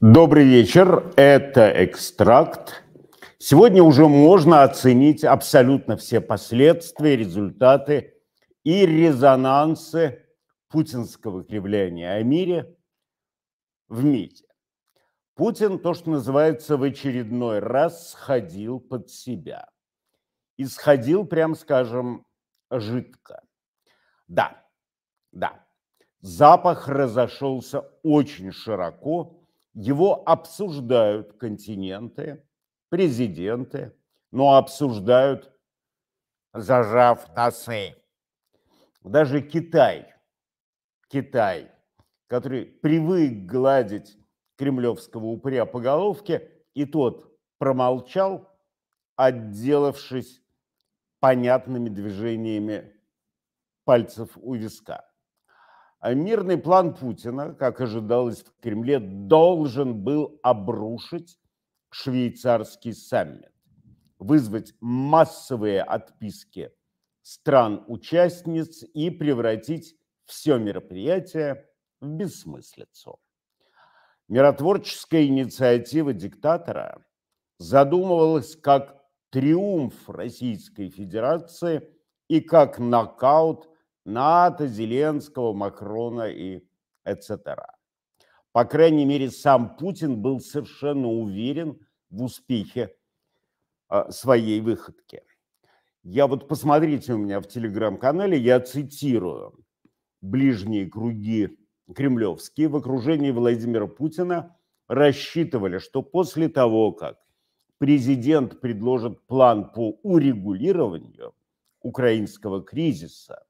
Добрый вечер, это «Экстракт». Сегодня уже можно оценить абсолютно все последствия, результаты и резонансы путинского кривляния о мире в мире. Путин, то, что называется, в очередной раз сходил под себя. И сходил, прям скажем, жидко. Да, да, запах разошелся очень широко – его обсуждают континенты, президенты, но обсуждают, зажав носы. Даже Китай, Китай, который привык гладить кремлевского упря по головке, и тот промолчал, отделавшись понятными движениями пальцев у виска. А мирный план Путина, как ожидалось в Кремле, должен был обрушить швейцарский саммит, вызвать массовые отписки стран-участниц и превратить все мероприятие в бессмыслицу. Миротворческая инициатива диктатора задумывалась как триумф Российской Федерации и как нокаут НАТО, Зеленского, Макрона и etc. По крайней мере, сам Путин был совершенно уверен в успехе а, своей выходки. Я вот посмотрите у меня в телеграм-канале, я цитирую ближние круги кремлевские в окружении Владимира Путина рассчитывали, что после того, как президент предложит план по урегулированию украинского кризиса –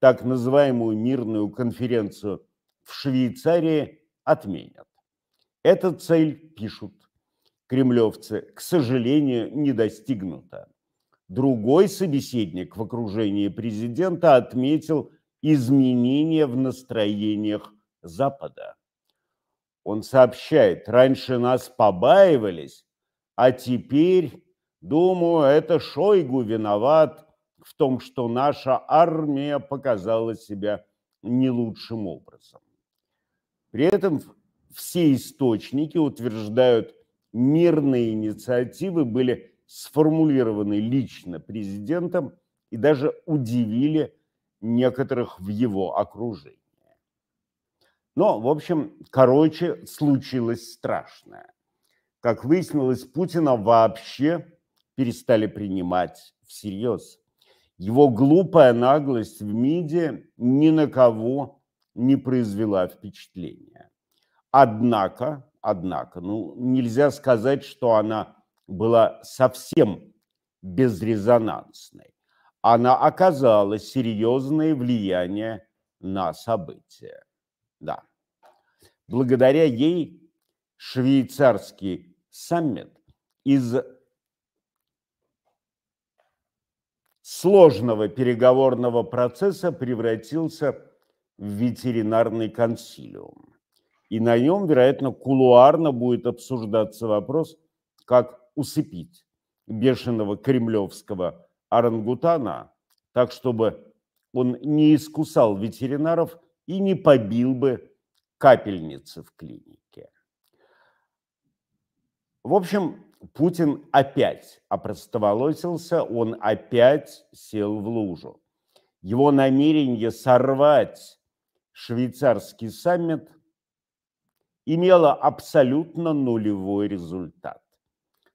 так называемую мирную конференцию в Швейцарии отменят. Эта цель, пишут кремлевцы, к сожалению, не достигнута. Другой собеседник в окружении президента отметил изменения в настроениях Запада. Он сообщает, раньше нас побаивались, а теперь, думаю, это Шойгу виноват – в том, что наша армия показала себя не лучшим образом. При этом все источники утверждают, мирные инициативы были сформулированы лично президентом и даже удивили некоторых в его окружении. Но, в общем, короче, случилось страшное. Как выяснилось, Путина вообще перестали принимать всерьез. Его глупая наглость в МИДе ни на кого не произвела впечатления. Однако, однако, ну, нельзя сказать, что она была совсем безрезонансной. Она оказала серьезное влияние на события. Да. Благодаря ей швейцарский саммит из сложного переговорного процесса превратился в ветеринарный консилиум. И на нем, вероятно, кулуарно будет обсуждаться вопрос, как усыпить бешеного кремлевского орангутана, так чтобы он не искусал ветеринаров и не побил бы капельницы в клинике. В общем, Путин опять опростоволосился, он опять сел в лужу. Его намерение сорвать швейцарский саммит имело абсолютно нулевой результат.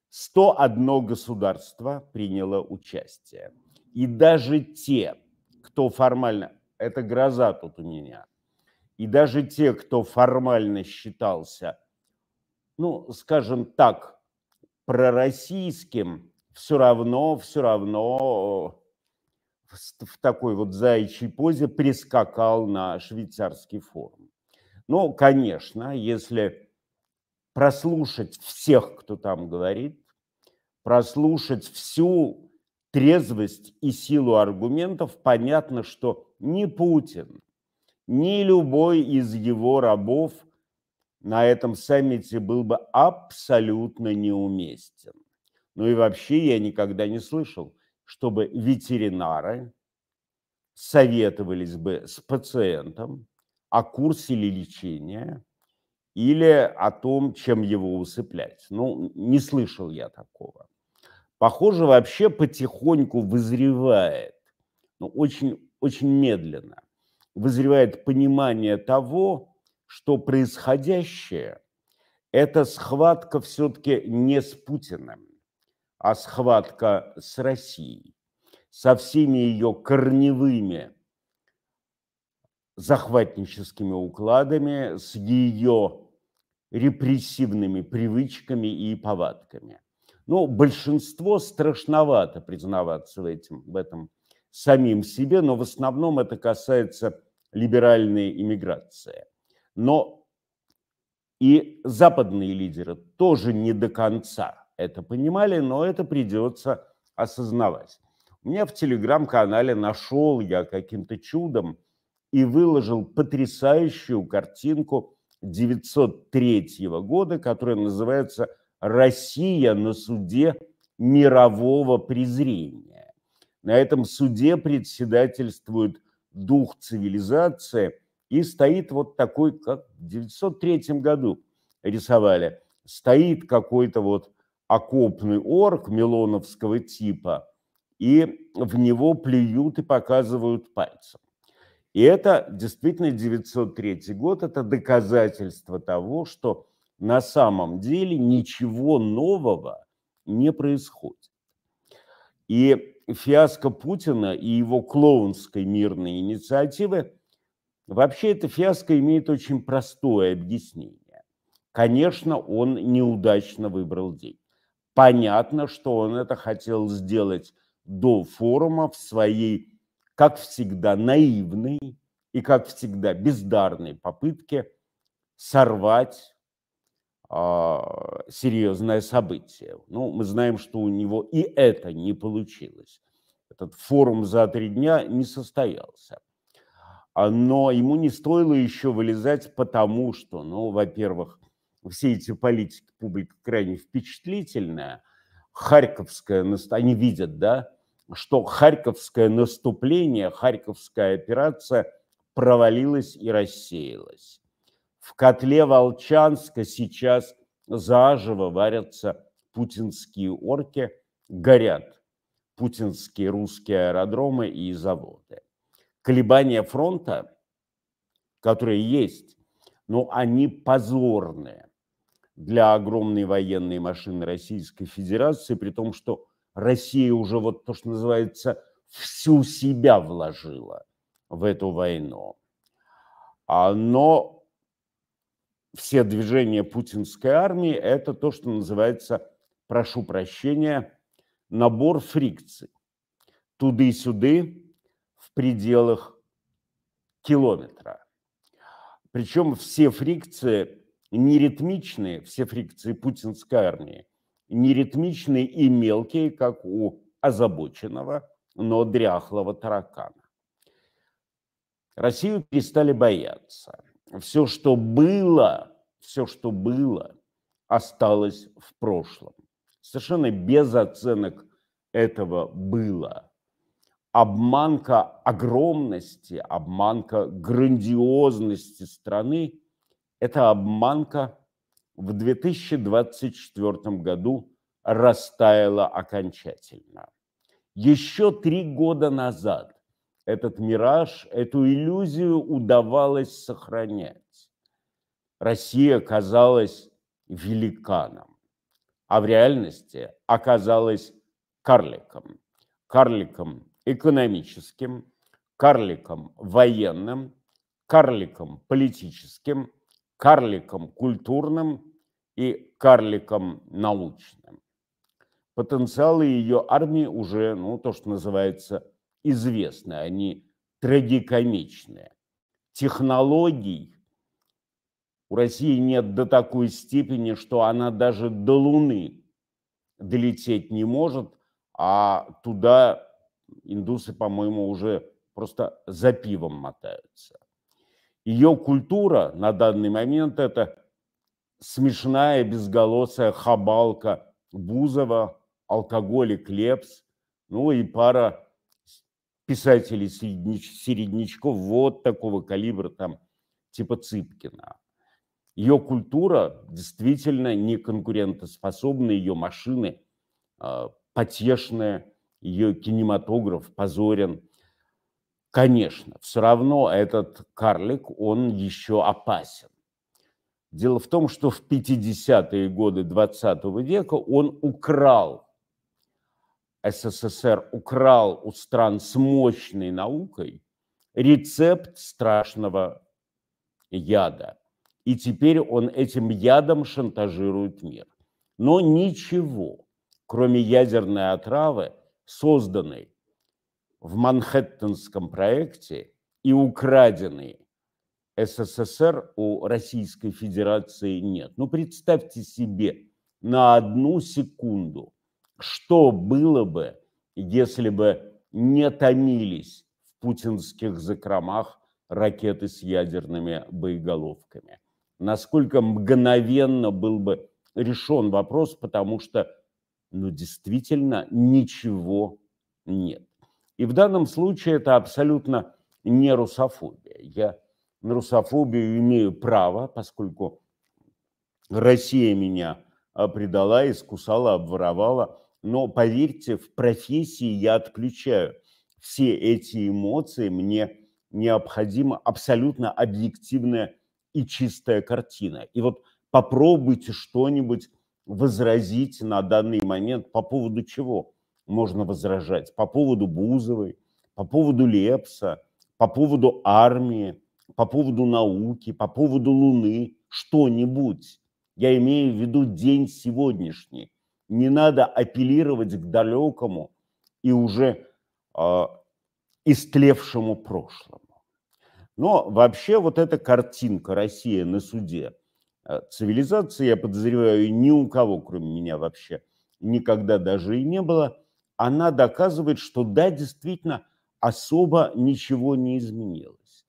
101 государство приняло участие. И даже те, кто формально... Это гроза тут у меня. И даже те, кто формально считался, ну, скажем так, пророссийским, все равно, все равно э, в такой вот заячьей позе прискакал на швейцарский форум. Ну, конечно, если прослушать всех, кто там говорит, прослушать всю трезвость и силу аргументов, понятно, что ни Путин, ни любой из его рабов на этом саммите был бы абсолютно неуместен. Ну и вообще я никогда не слышал, чтобы ветеринары советовались бы с пациентом о курсе ли лечения или о том, чем его усыплять. Ну, не слышал я такого. Похоже, вообще потихоньку вызревает, но ну, очень, очень медленно, вызревает понимание того, что происходящее – это схватка все-таки не с Путиным, а схватка с Россией, со всеми ее корневыми захватническими укладами, с ее репрессивными привычками и повадками. Но ну, большинство страшновато признаваться в, этим, в этом самим себе, но в основном это касается либеральной иммиграции. Но и западные лидеры тоже не до конца это понимали, но это придется осознавать. У меня в телеграм-канале нашел я каким-то чудом и выложил потрясающую картинку 903 года, которая называется «Россия на суде мирового презрения». На этом суде председательствует дух цивилизации – и стоит вот такой, как в 903 году рисовали, стоит какой-то вот окопный орк милоновского типа, и в него плюют и показывают пальцем. И это действительно 903 год, это доказательство того, что на самом деле ничего нового не происходит. И фиаско Путина и его клоунской мирной инициативы Вообще это фиаско имеет очень простое объяснение. Конечно, он неудачно выбрал день. Понятно, что он это хотел сделать до форума в своей, как всегда, наивной и, как всегда, бездарной попытке сорвать а, серьезное событие. Ну, мы знаем, что у него и это не получилось. Этот форум за три дня не состоялся. А, но ему не стоило еще вылезать, потому что, ну, во-первых, все эти политики, публика крайне впечатлительная, Харьковская они видят, да, что харьковское наступление, харьковская операция провалилась и рассеялась. В котле Волчанска сейчас заживо варятся путинские орки, горят путинские русские аэродромы и заводы колебания фронта, которые есть, но они позорные для огромной военной машины Российской Федерации, при том, что Россия уже вот то, что называется, всю себя вложила в эту войну. А Но все движения путинской армии – это то, что называется, прошу прощения, набор фрикций. Туды-сюды, пределах километра. Причем все фрикции неритмичные, все фрикции путинской армии, неритмичные и мелкие, как у озабоченного, но дряхлого таракана. Россию перестали бояться. Все, что было, все, что было, осталось в прошлом. Совершенно без оценок этого было обманка огромности, обманка грандиозности страны – это обманка в 2024 году растаяла окончательно. Еще три года назад этот мираж, эту иллюзию удавалось сохранять. Россия казалась великаном, а в реальности оказалась карликом. Карликом экономическим, карликом военным, карликом политическим, карликом культурным и карликом научным. Потенциалы ее армии уже, ну, то, что называется, известны, они трагикомичные. Технологий у России нет до такой степени, что она даже до Луны долететь не может, а туда индусы, по-моему, уже просто за пивом мотаются. Ее культура на данный момент – это смешная безголосая хабалка Бузова, алкоголик Лепс, ну и пара писателей середнич, середнячков вот такого калибра, там, типа Цыпкина. Ее культура действительно не конкурентоспособна, ее машины э, потешные, ее кинематограф позорен. Конечно, все равно этот карлик, он еще опасен. Дело в том, что в 50-е годы 20 века он украл, СССР украл у стран с мощной наукой рецепт страшного яда. И теперь он этим ядом шантажирует мир. Но ничего, кроме ядерной отравы – созданный в Манхэттенском проекте и украденный СССР у Российской Федерации нет. Ну, представьте себе на одну секунду, что было бы, если бы не томились в путинских закромах ракеты с ядерными боеголовками. Насколько мгновенно был бы решен вопрос, потому что но ну, действительно ничего нет. И в данном случае это абсолютно не русофобия. Я на русофобию имею право, поскольку Россия меня а, предала, искусала, обворовала. Но поверьте, в профессии я отключаю все эти эмоции. Мне необходима абсолютно объективная и чистая картина. И вот попробуйте что-нибудь возразить на данный момент по поводу чего можно возражать? По поводу Бузовой, по поводу Лепса, по поводу армии, по поводу науки, по поводу Луны, что-нибудь. Я имею в виду день сегодняшний. Не надо апеллировать к далекому и уже э, истлевшему прошлому. Но вообще вот эта картинка Россия на суде – а, цивилизации, я подозреваю, ни у кого, кроме меня вообще, никогда даже и не было, она доказывает, что да, действительно, особо ничего не изменилось.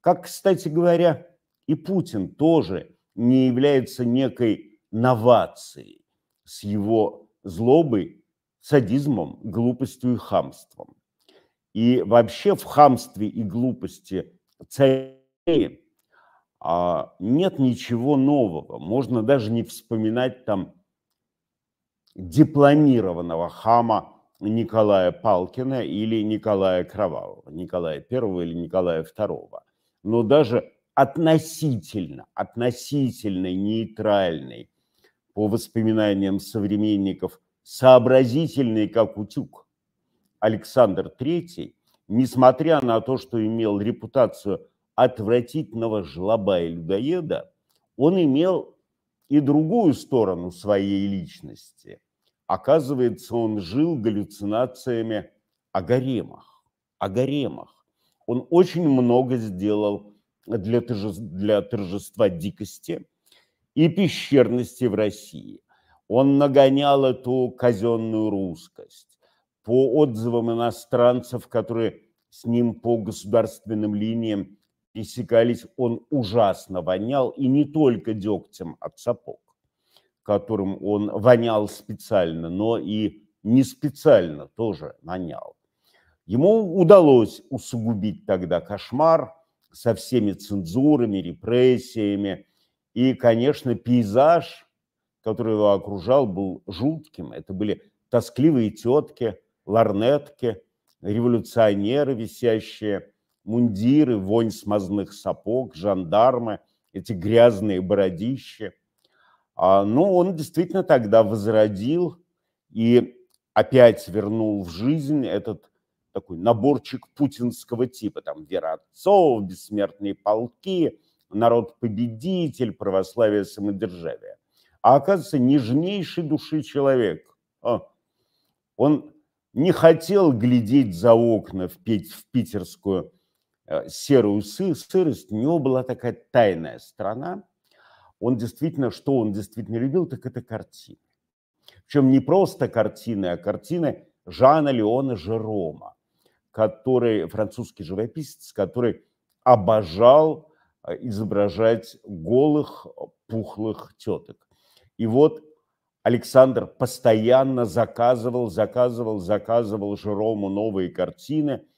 Как, кстати говоря, и Путин тоже не является некой новацией с его злобой, садизмом, глупостью и хамством. И вообще в хамстве и глупости царей а, нет ничего нового. Можно даже не вспоминать там дипломированного хама Николая Палкина или Николая Кровавого, Николая Первого или Николая Второго. Но даже относительно, относительно нейтральный, по воспоминаниям современников, сообразительный, как утюг, Александр Третий, несмотря на то, что имел репутацию – отвратительного жлоба и людоеда, он имел и другую сторону своей личности. Оказывается, он жил галлюцинациями о гаремах, о гаремах. Он очень много сделал для, торже, для торжества дикости и пещерности в России. Он нагонял эту казенную русскость. По отзывам иностранцев, которые с ним по государственным линиям иссекались, он ужасно вонял, и не только дегтем от сапог, которым он вонял специально, но и не специально тоже вонял. Ему удалось усугубить тогда кошмар со всеми цензурами, репрессиями, и, конечно, пейзаж, который его окружал, был жутким. Это были тоскливые тетки, ларнетки, революционеры, висящие – мундиры, вонь смазных сапог, жандармы, эти грязные бородища. А, Но ну, он действительно тогда возродил и опять вернул в жизнь этот такой наборчик путинского типа, там вера отцов, бессмертные полки, народ-победитель, православие, самодержавие. А оказывается, нежнейший души человек. А, он не хотел глядеть за окна в, в питерскую Э, серую сырость, у него была такая тайная страна. Он действительно, что он действительно любил, так это картины. Причем не просто картины, а картины Жана Леона Жерома, который, французский живописец, который обожал э, изображать голых, пухлых теток. И вот Александр постоянно заказывал, заказывал, заказывал Жерому новые картины –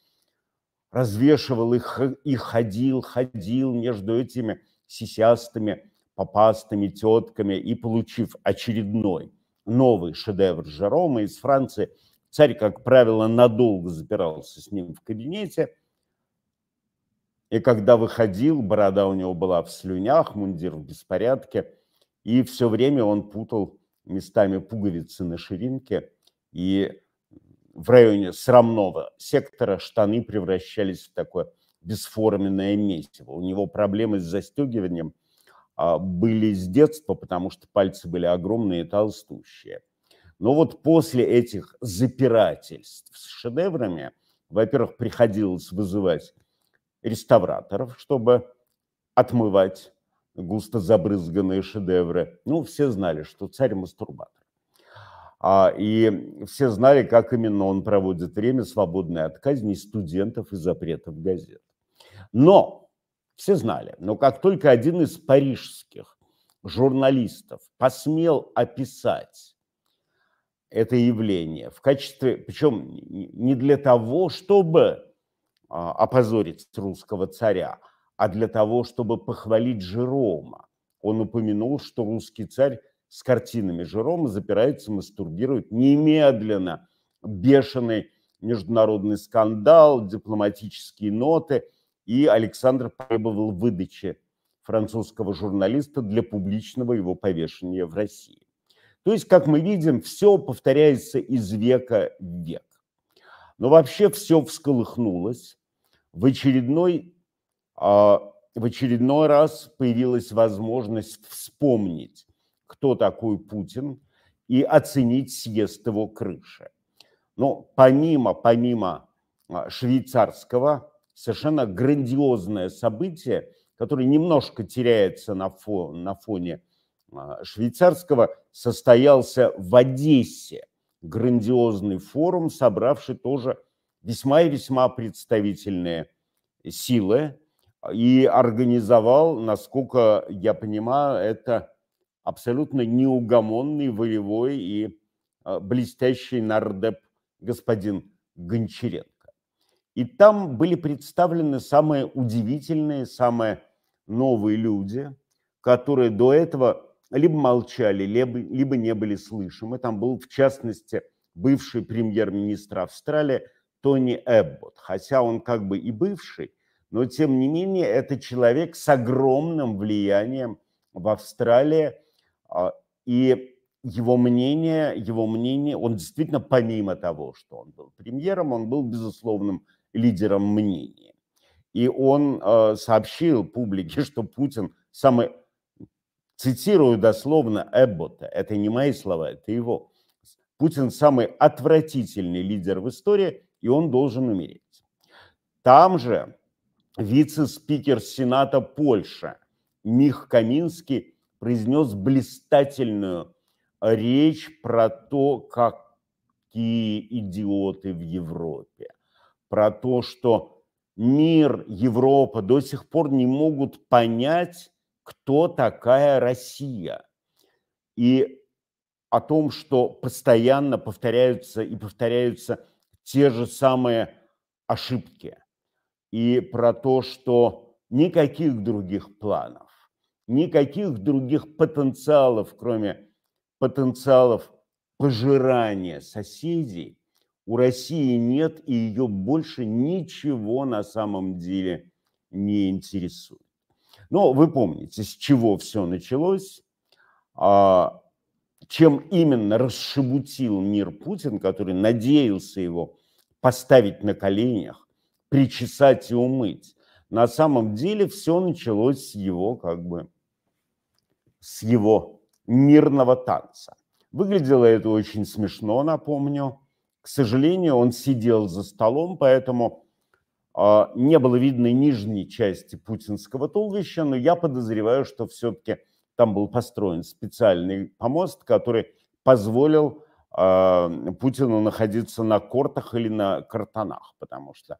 развешивал их и ходил, ходил между этими сисястыми попастыми тетками и, получив очередной новый шедевр Жерома из Франции, царь, как правило, надолго запирался с ним в кабинете, и когда выходил, борода у него была в слюнях, мундир в беспорядке, и все время он путал местами пуговицы на ширинке и в районе срамного сектора штаны превращались в такое бесформенное месиво. У него проблемы с застегиванием а, были с детства, потому что пальцы были огромные и толстущие. Но вот после этих запирательств с шедеврами, во-первых, приходилось вызывать реставраторов, чтобы отмывать густо забрызганные шедевры. Ну, все знали, что царь мастурбат. А, и все знали, как именно он проводит время, свободное от казни студентов и запретов газет. Но все знали, но как только один из парижских журналистов посмел описать это явление в качестве, причем не для того, чтобы а, опозорить русского царя, а для того, чтобы похвалить Жерома. Он упомянул, что русский царь с картинами Жерома запирается, мастурбирует немедленно. Бешеный международный скандал, дипломатические ноты. И Александр требовал выдачи французского журналиста для публичного его повешения в России. То есть, как мы видим, все повторяется из века в век. Но вообще все всколыхнулось. В очередной а, в очередной раз появилась возможность вспомнить кто такой Путин, и оценить съезд его крыши. Но помимо, помимо а, швейцарского, совершенно грандиозное событие, которое немножко теряется на, фон, на фоне а, швейцарского, состоялся в Одессе грандиозный форум, собравший тоже весьма и весьма представительные силы и организовал, насколько я понимаю, это абсолютно неугомонный, волевой и а, блестящий нардеп господин Гончаренко. И там были представлены самые удивительные, самые новые люди, которые до этого либо молчали, либо, либо не были слышимы. Там был, в частности, бывший премьер-министр Австралии Тони Эббот. Хотя он как бы и бывший, но тем не менее это человек с огромным влиянием в Австралии – а, и его мнение, его мнение, он действительно, помимо того, что он был премьером, он был безусловным лидером мнения. И он э, сообщил публике, что Путин самый, цитирую дословно Эббота, это не мои слова, это его, Путин самый отвратительный лидер в истории, и он должен умереть. Там же вице-спикер Сената Польши Мих Каминский произнес блистательную речь про то, какие идиоты в Европе, про то, что мир, Европа до сих пор не могут понять, кто такая Россия. И о том, что постоянно повторяются и повторяются те же самые ошибки. И про то, что никаких других планов никаких других потенциалов, кроме потенциалов пожирания соседей, у России нет, и ее больше ничего на самом деле не интересует. Но вы помните, с чего все началось, а, чем именно расшебутил мир Путин, который надеялся его поставить на коленях, причесать и умыть. На самом деле все началось с его как бы с его мирного танца. Выглядело это очень смешно, напомню. К сожалению, он сидел за столом, поэтому э, не было видно нижней части путинского туловища, но я подозреваю, что все-таки там был построен специальный помост, который позволил э, Путину находиться на кортах или на картонах, потому что,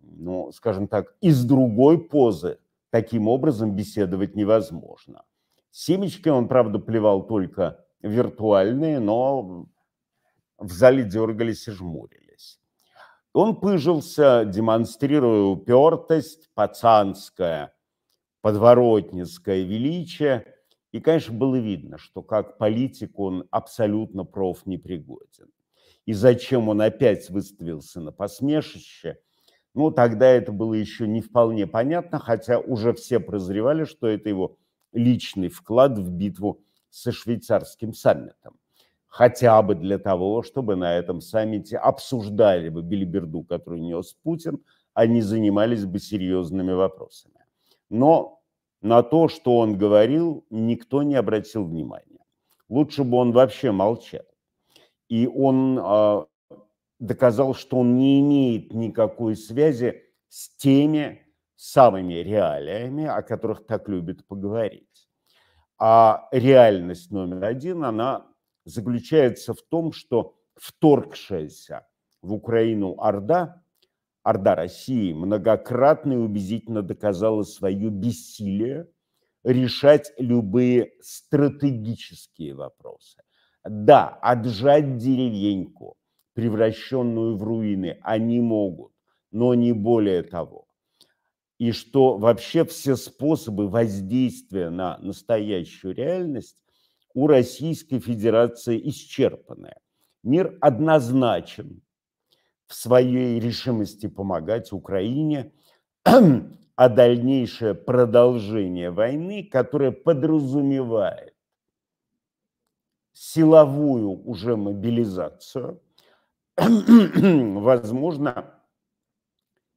ну, скажем так, из другой позы таким образом беседовать невозможно. Семечки он, правда, плевал только виртуальные, но в зале дергались и жмурились. Он пыжился, демонстрируя упертость, пацанское, подворотнеское величие. И, конечно, было видно, что как политик он абсолютно проф непригоден. И зачем он опять выставился на посмешище, ну, тогда это было еще не вполне понятно, хотя уже все прозревали, что это его личный вклад в битву со швейцарским саммитом. Хотя бы для того, чтобы на этом саммите обсуждали бы билиберду, которую нес Путин, а не занимались бы серьезными вопросами. Но на то, что он говорил, никто не обратил внимания. Лучше бы он вообще молчал. И он э, доказал, что он не имеет никакой связи с теми, самыми реалиями, о которых так любят поговорить. А реальность номер один, она заключается в том, что вторгшаяся в Украину Орда, Орда России, многократно и убедительно доказала свое бессилие решать любые стратегические вопросы. Да, отжать деревеньку, превращенную в руины, они могут, но не более того и что вообще все способы воздействия на настоящую реальность у Российской Федерации исчерпаны. Мир однозначен в своей решимости помогать Украине, а дальнейшее продолжение войны, которое подразумевает силовую уже мобилизацию, возможно,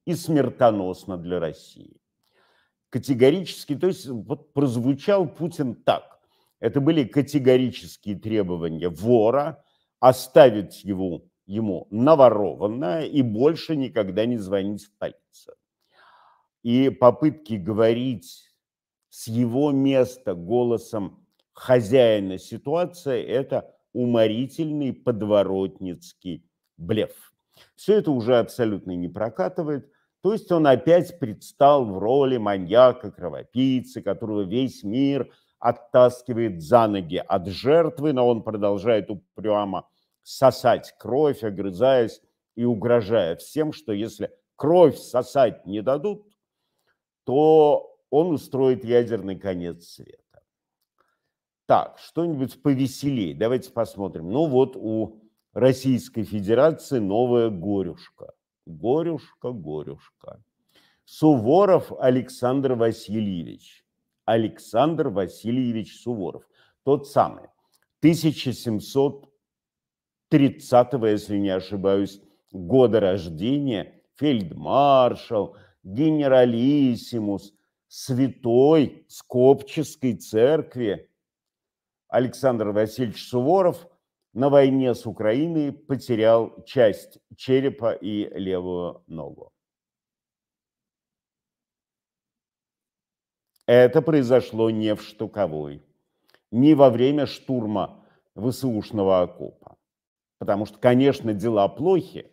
и смертоносно для России. Категорически, то есть вот прозвучал Путин так. Это были категорические требования вора оставить его, ему наворованное и больше никогда не звонить в полицию. И попытки говорить с его места голосом хозяина ситуации – это уморительный подворотницкий блеф. Все это уже абсолютно не прокатывает. То есть он опять предстал в роли маньяка-кровопийцы, которого весь мир оттаскивает за ноги от жертвы, но он продолжает упрямо сосать кровь, огрызаясь и угрожая всем, что если кровь сосать не дадут, то он устроит ядерный конец света. Так, что-нибудь повеселее. Давайте посмотрим. Ну вот у Российской Федерации новая горюшка. Горюшка, горюшка. Суворов Александр Васильевич. Александр Васильевич Суворов. Тот самый. 1730-го, если не ошибаюсь, года рождения. Фельдмаршал, генералиссимус, святой Скопческой церкви. Александр Васильевич Суворов – на войне с Украиной потерял часть черепа и левую ногу. Это произошло не в Штуковой, не во время штурма ВСУшного окопа. Потому что, конечно, дела плохи.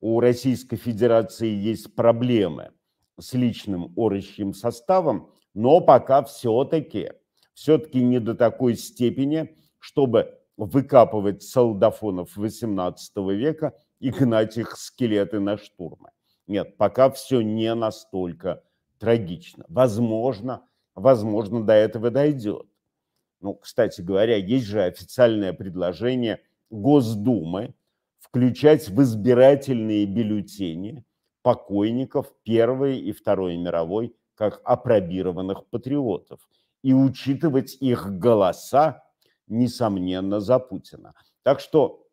У Российской Федерации есть проблемы с личным орочьим составом, но пока все-таки, все-таки не до такой степени, чтобы выкапывать солдафонов XVIII века и гнать их скелеты на штурмы. Нет, пока все не настолько трагично. Возможно, возможно, до этого дойдет. Ну, кстати говоря, есть же официальное предложение Госдумы включать в избирательные бюллетени покойников Первой и Второй мировой как апробированных патриотов и учитывать их голоса несомненно, за Путина. Так что,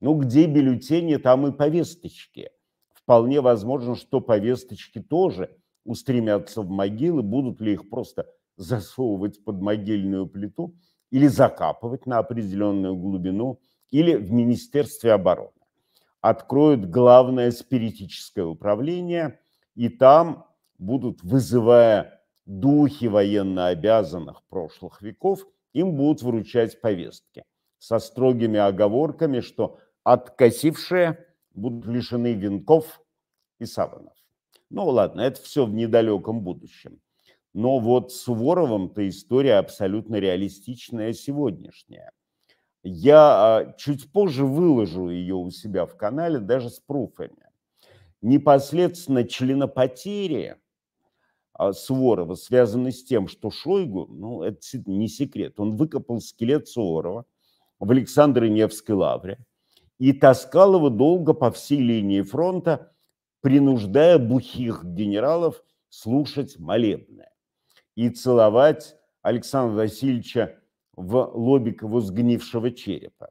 ну, где бюллетени, там и повесточки. Вполне возможно, что повесточки тоже устремятся в могилы, будут ли их просто засовывать под могильную плиту или закапывать на определенную глубину, или в Министерстве обороны. Откроют главное спиритическое управление, и там будут, вызывая духи военно обязанных прошлых веков, им будут вручать повестки со строгими оговорками, что откосившие будут лишены венков и саванов. Ну ладно, это все в недалеком будущем. Но вот с Суворовым-то история абсолютно реалистичная сегодняшняя. Я а, чуть позже выложу ее у себя в канале, даже с пруфами. Непосредственно членопотерия. А, Суворова связаны с тем, что Шойгу, ну, это не секрет, он выкопал скелет Суворова в Александре Невской лавре и таскал его долго по всей линии фронта, принуждая бухих генералов слушать молебное и целовать Александра Васильевича в лобик его сгнившего черепа.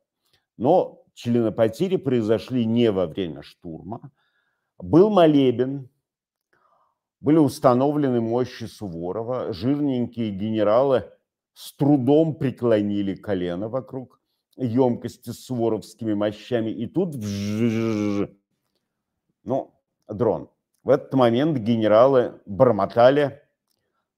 Но членопотери произошли не во время штурма. Был молебен, были установлены мощи Суворова, жирненькие генералы с трудом преклонили колено вокруг емкости с суворовскими мощами, и тут вжжж, ну, дрон. В этот момент генералы бормотали,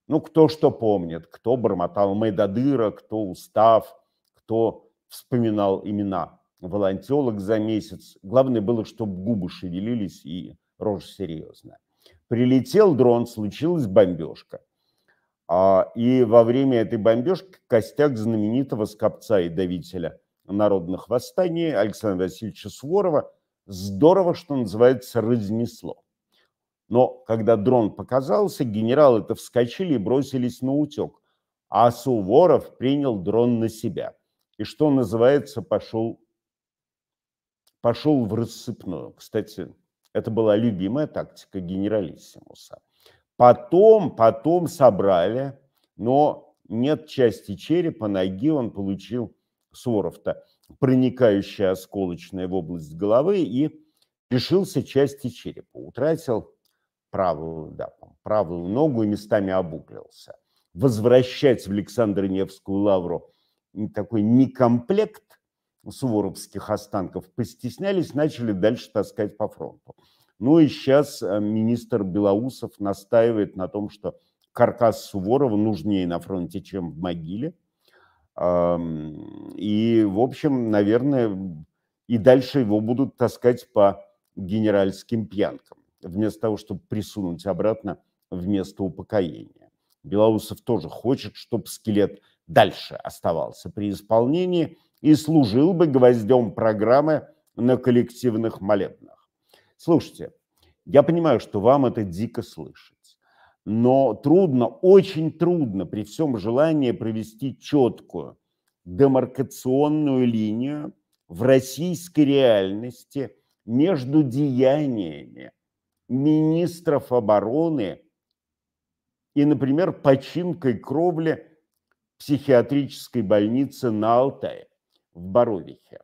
ну, кто что помнит, кто бормотал Майдадыра, кто устав, кто вспоминал имена волонтелок за месяц. Главное было, чтобы губы шевелились и рожа серьезная. Прилетел дрон, случилась бомбежка. А, и во время этой бомбежки костяк знаменитого скопца и давителя народных восстаний Александра Васильевича Суворова здорово, что называется, разнесло. Но когда дрон показался, генералы-то вскочили и бросились на утек. А Суворов принял дрон на себя. И что называется, пошел, пошел в рассыпную. Кстати, это была любимая тактика генералиссимуса. Потом, потом собрали, но нет части черепа, ноги он получил Суворов-то, проникающая осколочная в область головы, и лишился части черепа, утратил правую, да, правую ногу и местами обуглился. Возвращать в Александр Невскую лавру такой некомплект суворовских останков, постеснялись, начали дальше таскать по фронту. Ну и сейчас э, министр Белоусов настаивает на том, что каркас Суворова нужнее на фронте, чем в могиле. И, в общем, наверное, и дальше его будут таскать по генеральским пьянкам, вместо того, чтобы присунуть обратно в место упокоения. Белоусов тоже хочет, чтобы скелет дальше оставался при исполнении – и служил бы гвоздем программы на коллективных молебнах. Слушайте, я понимаю, что вам это дико слышать, но трудно, очень трудно при всем желании провести четкую демаркационную линию в российской реальности между деяниями министров обороны и, например, починкой кровли психиатрической больницы на Алтае в Боровихе.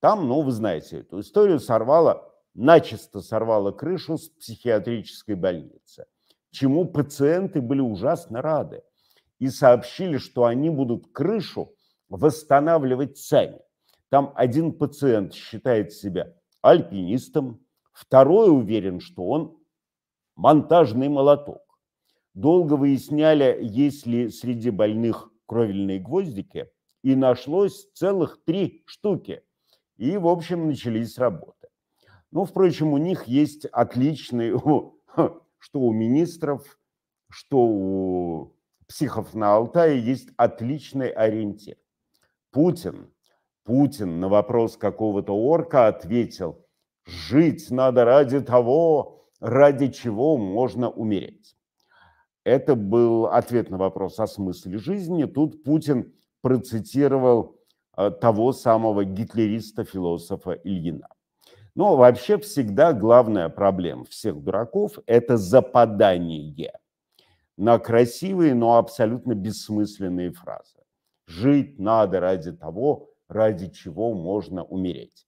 Там, ну, вы знаете эту историю, сорвала, начисто сорвала крышу с психиатрической больницы, чему пациенты были ужасно рады и сообщили, что они будут крышу восстанавливать сами. Там один пациент считает себя альпинистом, второй уверен, что он монтажный молоток. Долго выясняли, есть ли среди больных кровельные гвоздики – и нашлось целых три штуки. И, в общем, начались работы. Ну, впрочем, у них есть отличный, что у министров, что у психов на Алтае есть отличный ориентир. Путин, Путин на вопрос какого-то орка ответил, жить надо ради того, ради чего можно умереть. Это был ответ на вопрос о смысле жизни. Тут Путин процитировал э, того самого гитлериста-философа Ильина. Но ну, вообще всегда главная проблема всех дураков – это западание на красивые, но абсолютно бессмысленные фразы. Жить надо ради того, ради чего можно умереть.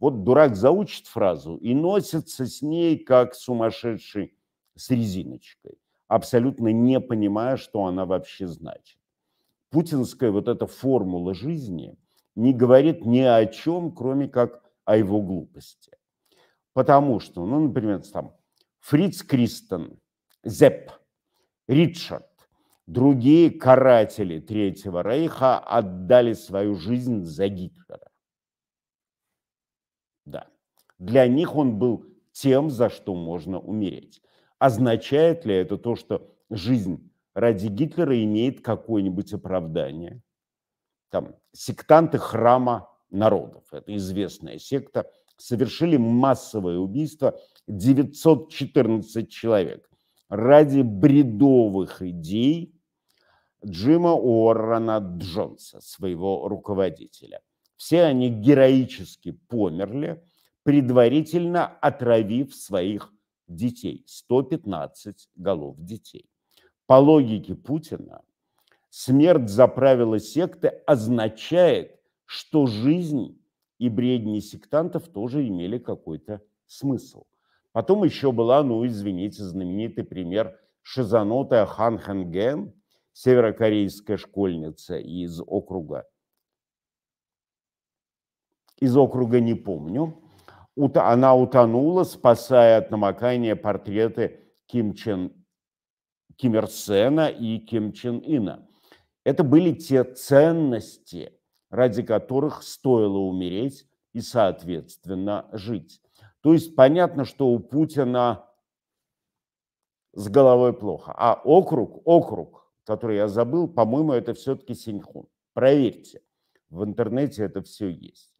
Вот дурак заучит фразу и носится с ней, как сумасшедший с резиночкой, абсолютно не понимая, что она вообще значит путинская вот эта формула жизни не говорит ни о чем, кроме как о его глупости. Потому что, ну, например, там Фриц Кристен, Зепп, Ричард, другие каратели Третьего Рейха отдали свою жизнь за Гитлера. Да. Для них он был тем, за что можно умереть. Означает ли это то, что жизнь ради Гитлера имеет какое-нибудь оправдание. Там сектанты храма народов, это известная секта, совершили массовое убийство 914 человек ради бредовых идей Джима Уоррена Джонса, своего руководителя. Все они героически померли, предварительно отравив своих детей, 115 голов детей. По логике Путина, смерть за правила секты означает, что жизнь и бредни сектантов тоже имели какой-то смысл. Потом еще была, ну, извините, знаменитый пример шизанота Хан Ген, северокорейская школьница из округа. Из округа не помню. Она утонула, спасая от намокания портреты Ким Чен Ким Ир Сена и Ким Чен Ина. Это были те ценности, ради которых стоило умереть и, соответственно, жить. То есть понятно, что у Путина с головой плохо. А округ, округ, который я забыл, по-моему, это все-таки Синьхун. Проверьте, в интернете это все есть.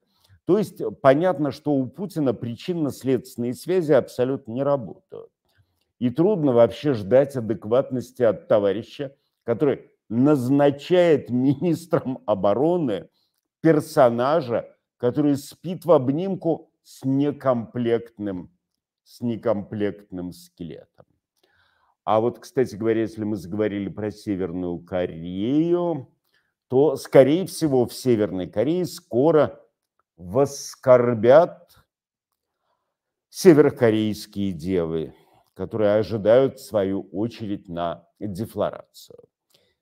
То есть понятно, что у Путина причинно-следственные связи абсолютно не работают. И трудно вообще ждать адекватности от товарища, который назначает министром обороны персонажа, который спит в обнимку с некомплектным, с некомплектным скелетом. А вот, кстати говоря, если мы заговорили про Северную Корею, то, скорее всего, в Северной Корее скоро воскорбят северокорейские девы которые ожидают свою очередь на дефлорацию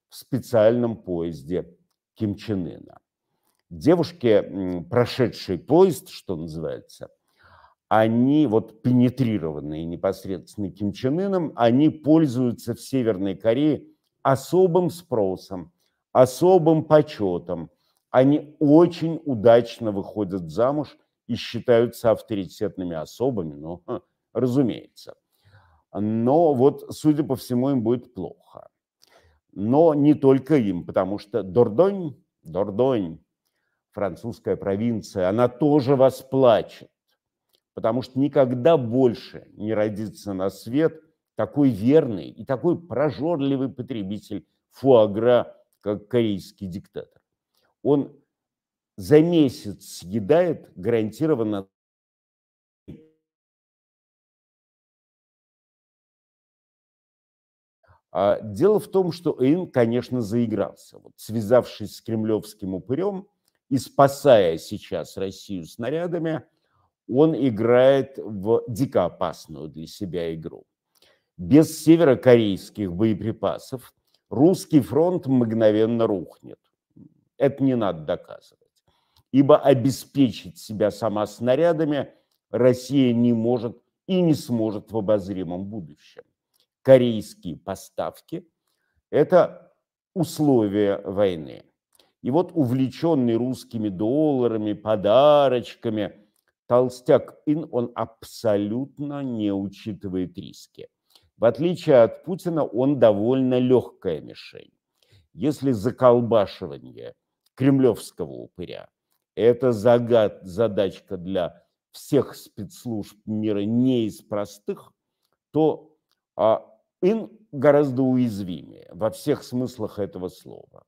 в специальном поезде Ким Чен Ына. Девушки, прошедшие поезд, что называется, они вот пенетрированные непосредственно Ким Чен Ыном, они пользуются в Северной Корее особым спросом, особым почетом. Они очень удачно выходят замуж и считаются авторитетными особами, ну, разумеется но вот, судя по всему, им будет плохо. Но не только им, потому что Дордонь, Дордонь, французская провинция, она тоже вас плачет, потому что никогда больше не родится на свет такой верный и такой прожорливый потребитель фуагра, как корейский диктатор. Он за месяц съедает гарантированно А, дело в том, что Эйн, конечно, заигрался. Вот, связавшись с кремлевским упырем и спасая сейчас Россию снарядами, он играет в дико опасную для себя игру. Без северокорейских боеприпасов русский фронт мгновенно рухнет. Это не надо доказывать. Ибо обеспечить себя сама снарядами Россия не может и не сможет в обозримом будущем корейские поставки, это условия войны. И вот увлеченный русскими долларами, подарочками, толстяк Ин, он абсолютно не учитывает риски. В отличие от Путина, он довольно легкая мишень. Если заколбашивание кремлевского упыря – это загад, задачка для всех спецслужб мира не из простых, то а, Ин гораздо уязвимее во всех смыслах этого слова.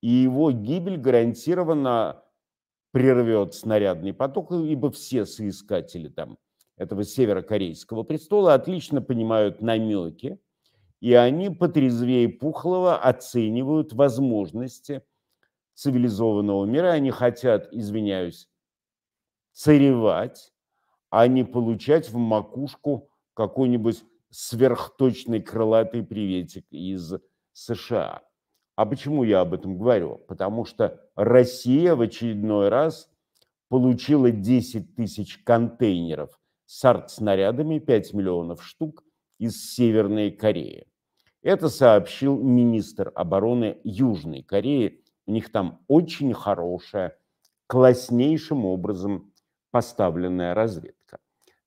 И его гибель гарантированно прервет снарядный поток, ибо все соискатели там этого северокорейского престола отлично понимают намеки, и они потрезвее Пухлова оценивают возможности цивилизованного мира. Они хотят, извиняюсь, царевать, а не получать в макушку какой-нибудь сверхточный крылатый приветик из США. А почему я об этом говорю? Потому что Россия в очередной раз получила 10 тысяч контейнеров с арт-снарядами, 5 миллионов штук, из Северной Кореи. Это сообщил министр обороны Южной Кореи. У них там очень хорошая, класснейшим образом поставленная разведка.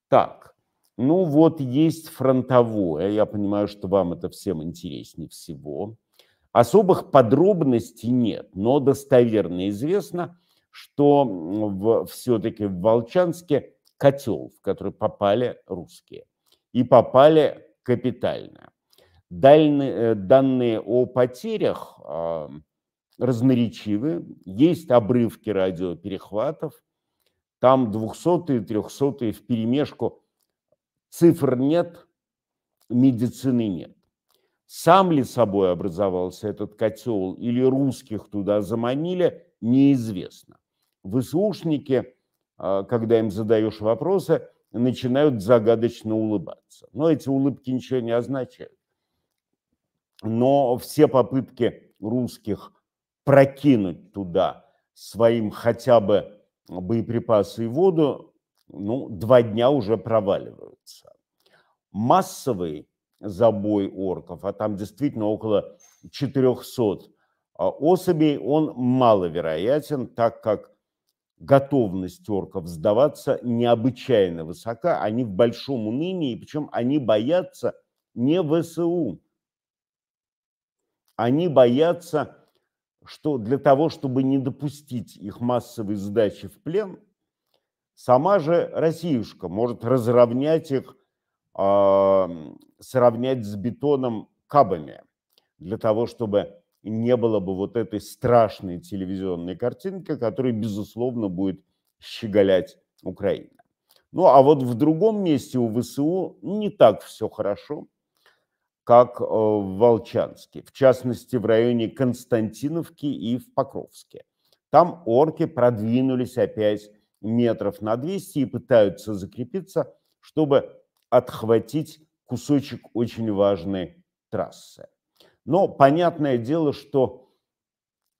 Так, ну вот есть фронтовое, я понимаю, что вам это всем интереснее всего. Особых подробностей нет, но достоверно известно, что в, все-таки в Волчанске котел, в который попали русские, и попали капитально. Дальные, э, данные о потерях э, разноречивы, есть обрывки радиоперехватов, там 200-е, 300 в перемешку – Цифр нет, медицины нет. Сам ли собой образовался этот котел или русских туда заманили, неизвестно. Выслушники, а, когда им задаешь вопросы, начинают загадочно улыбаться. Но эти улыбки ничего не означают. Но все попытки русских прокинуть туда своим хотя бы а, боеприпасы и воду ну, два дня уже проваливаются. Массовый забой орков, а там действительно около 400 а, особей, он маловероятен, так как готовность орков сдаваться необычайно высока. Они в большом унынии, причем они боятся не ВСУ. Они боятся, что для того, чтобы не допустить их массовой сдачи в плен – Сама же Россиюшка может разровнять их, сравнять с бетоном кабами, для того, чтобы не было бы вот этой страшной телевизионной картинки, которая, безусловно, будет щеголять Украина. Ну, а вот в другом месте у ВСУ не так все хорошо, как э, в Волчанске, в частности, в районе Константиновки и в Покровске. Там орки продвинулись опять метров на 200 и пытаются закрепиться, чтобы отхватить кусочек очень важной трассы. Но понятное дело, что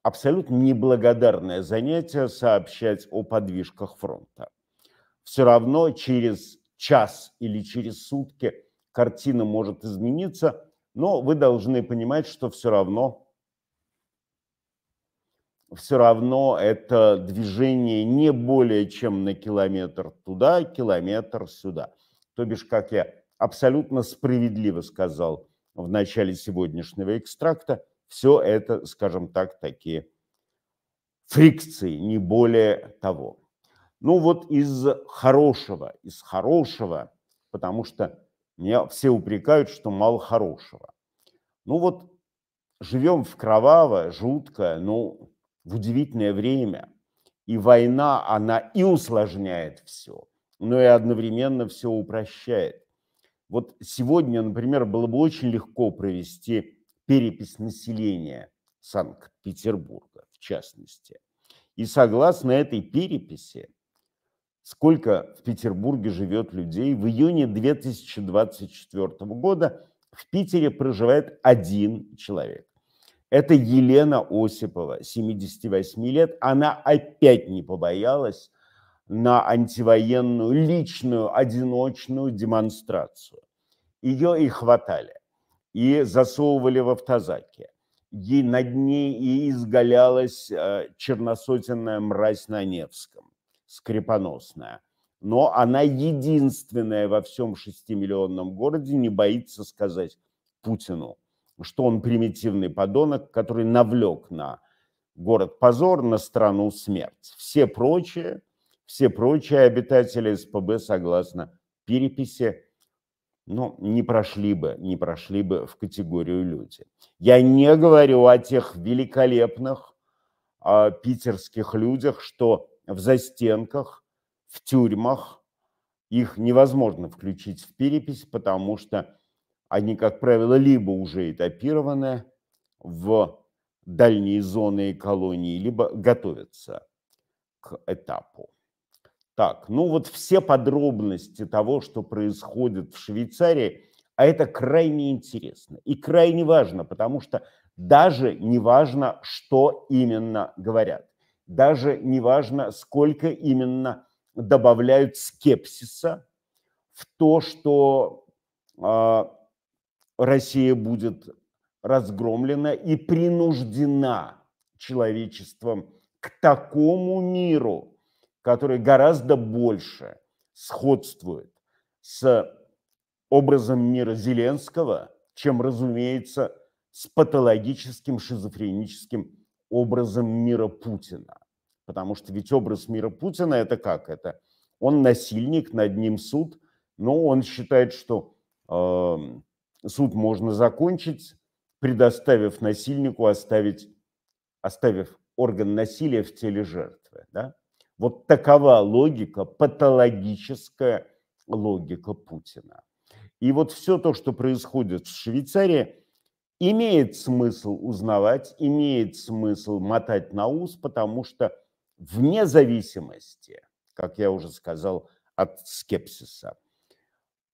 абсолютно неблагодарное занятие сообщать о подвижках фронта. Все равно через час или через сутки картина может измениться, но вы должны понимать, что все равно все равно это движение не более чем на километр туда, километр сюда. То бишь, как я абсолютно справедливо сказал в начале сегодняшнего экстракта, все это, скажем так, такие фрикции, не более того. Ну вот из хорошего, из хорошего, потому что меня все упрекают, что мало хорошего. Ну вот живем в кровавое, жуткое, ну в удивительное время. И война, она и усложняет все, но и одновременно все упрощает. Вот сегодня, например, было бы очень легко провести перепись населения Санкт-Петербурга, в частности. И согласно этой переписи, сколько в Петербурге живет людей, в июне 2024 года в Питере проживает один человек. Это Елена Осипова, 78 лет. Она опять не побоялась на антивоенную личную одиночную демонстрацию. Ее и хватали, и засовывали в автозаке. И над ней и изгалялась э, черносотенная мразь на Невском, скрипоносная. Но она единственная во всем шестимиллионном городе не боится сказать Путину – что он примитивный подонок, который навлек на город позор, на страну смерть. Все прочие, все прочие обитатели СПБ, согласно переписи, ну, не прошли бы, не прошли бы в категорию люди. Я не говорю о тех великолепных э, питерских людях, что в застенках, в тюрьмах их невозможно включить в перепись, потому что они, как правило, либо уже этапированы в дальние зоны и колонии, либо готовятся к этапу. Так, ну вот все подробности того, что происходит в Швейцарии, а это крайне интересно и крайне важно, потому что даже не важно, что именно говорят, даже не важно, сколько именно добавляют скепсиса в то, что а, Россия будет разгромлена и принуждена человечеством к такому миру, который гораздо больше сходствует с образом мира Зеленского, чем, разумеется, с патологическим шизофреническим образом мира Путина. Потому что ведь образ мира Путина – это как? Это он насильник, над ним суд, но он считает, что эм, суд можно закончить, предоставив насильнику оставить, оставив орган насилия в теле жертвы. Да? Вот такова логика, патологическая логика Путина. И вот все то, что происходит в Швейцарии, имеет смысл узнавать, имеет смысл мотать на ус, потому что вне зависимости, как я уже сказал, от скепсиса –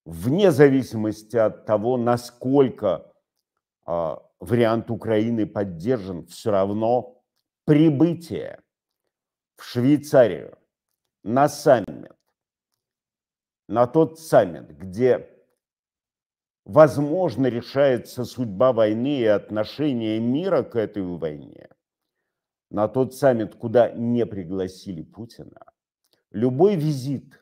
вне зависимости от того, насколько а, вариант Украины поддержан, все равно прибытие в Швейцарию на саммит, на тот саммит, где, возможно, решается судьба войны и отношение мира к этой войне, на тот саммит, куда не пригласили Путина, любой визит –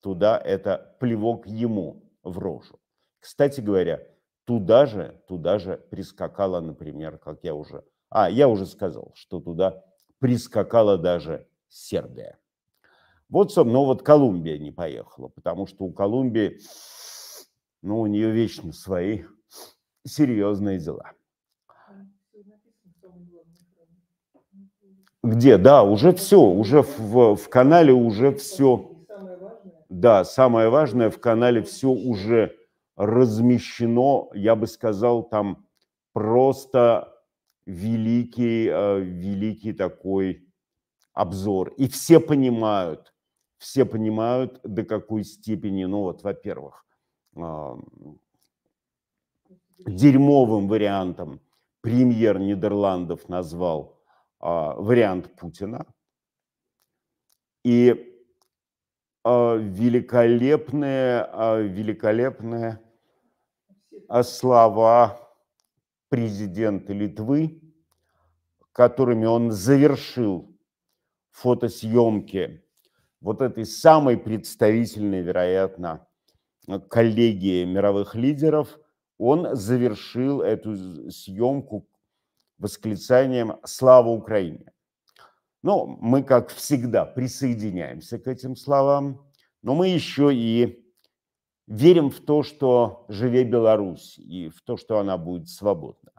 туда это плевок ему в рожу. Кстати говоря, туда же, туда же прискакала, например, как я уже... А, я уже сказал, что туда прискакала даже Сербия. Вот, но вот Колумбия не поехала, потому что у Колумбии, ну, у нее вечно свои серьезные дела. Где? Да, уже все, уже в, в канале уже все да, самое важное, в канале все уже размещено, я бы сказал, там просто великий, э, великий такой обзор. И все понимают, все понимают, до какой степени, ну вот, во-первых, а, дерьмовым вариантом премьер Нидерландов назвал а, вариант Путина. И а, великолепные, а, великолепные а, слова президента Литвы, которыми он завершил фотосъемки вот этой самой представительной, вероятно, коллегии мировых лидеров, он завершил эту съемку восклицанием «Слава Украине!». Ну, мы, как всегда, присоединяемся к этим словам, но мы еще и верим в то, что живе Беларусь, и в то, что она будет свободна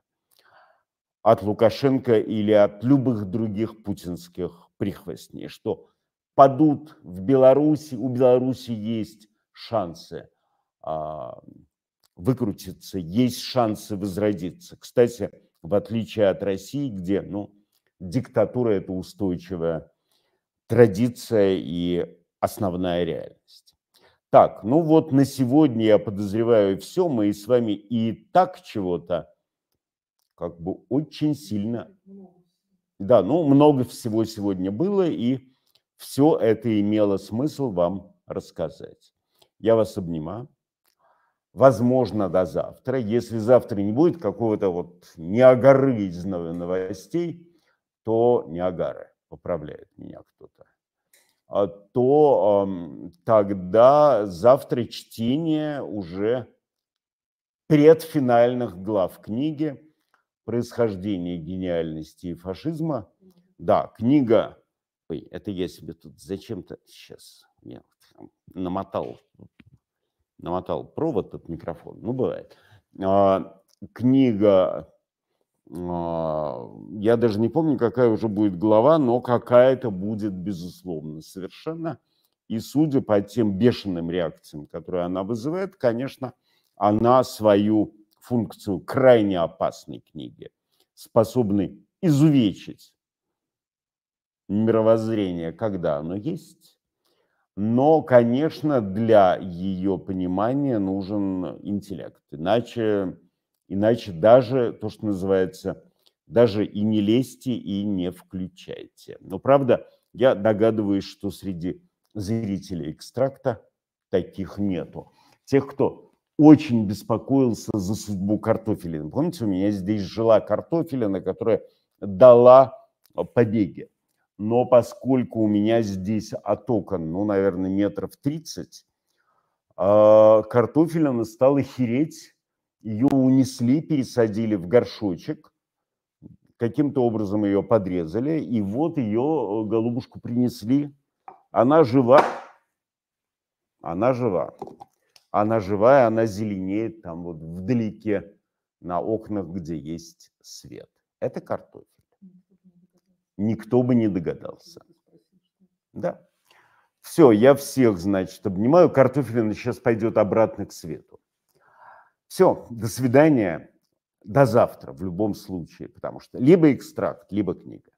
от Лукашенко или от любых других путинских прихвостней, что падут в Беларуси, у Беларуси есть шансы а, выкрутиться, есть шансы возродиться. Кстати, в отличие от России, где, ну, диктатура – это устойчивая традиция и основная реальность. Так, ну вот на сегодня, я подозреваю, все. Мы с вами и так чего-то как бы очень сильно... Да, ну много всего сегодня было, и все это имело смысл вам рассказать. Я вас обнимаю. Возможно, до завтра. Если завтра не будет какого-то вот неогорызного новостей, то Ниагары, поправляет меня кто-то, а то тогда завтра чтение уже предфинальных глав книги «Происхождение гениальности и фашизма». Да, книга... Ой, это я себе тут зачем-то сейчас я намотал, намотал провод от микрофон, Ну, бывает. А, книга а, я даже не помню, какая уже будет глава, но какая-то будет, безусловно, совершенно. И судя по тем бешеным реакциям, которые она вызывает, конечно, она свою функцию крайне опасной книги способны изувечить мировоззрение, когда оно есть. Но, конечно, для ее понимания нужен интеллект. Иначе Иначе даже то, что называется, даже и не лезьте, и не включайте. Но правда, я догадываюсь, что среди зрителей экстракта таких нету. Тех, кто очень беспокоился за судьбу картофелина. Помните, у меня здесь жила картофелина, которая дала э, побеги. Но поскольку у меня здесь от ну, наверное, метров 30, а, картофелина стала хереть ее унесли, пересадили в горшочек, каким-то образом ее подрезали, и вот ее э, голубушку принесли. Она жива, она жива. Она живая, она зеленеет там вот вдалеке на окнах, где есть свет. Это картофель. Никто бы не догадался. Да. Все, я всех, значит, обнимаю. Картофель сейчас пойдет обратно к свету. Все, до свидания, до завтра в любом случае, потому что либо экстракт, либо книга.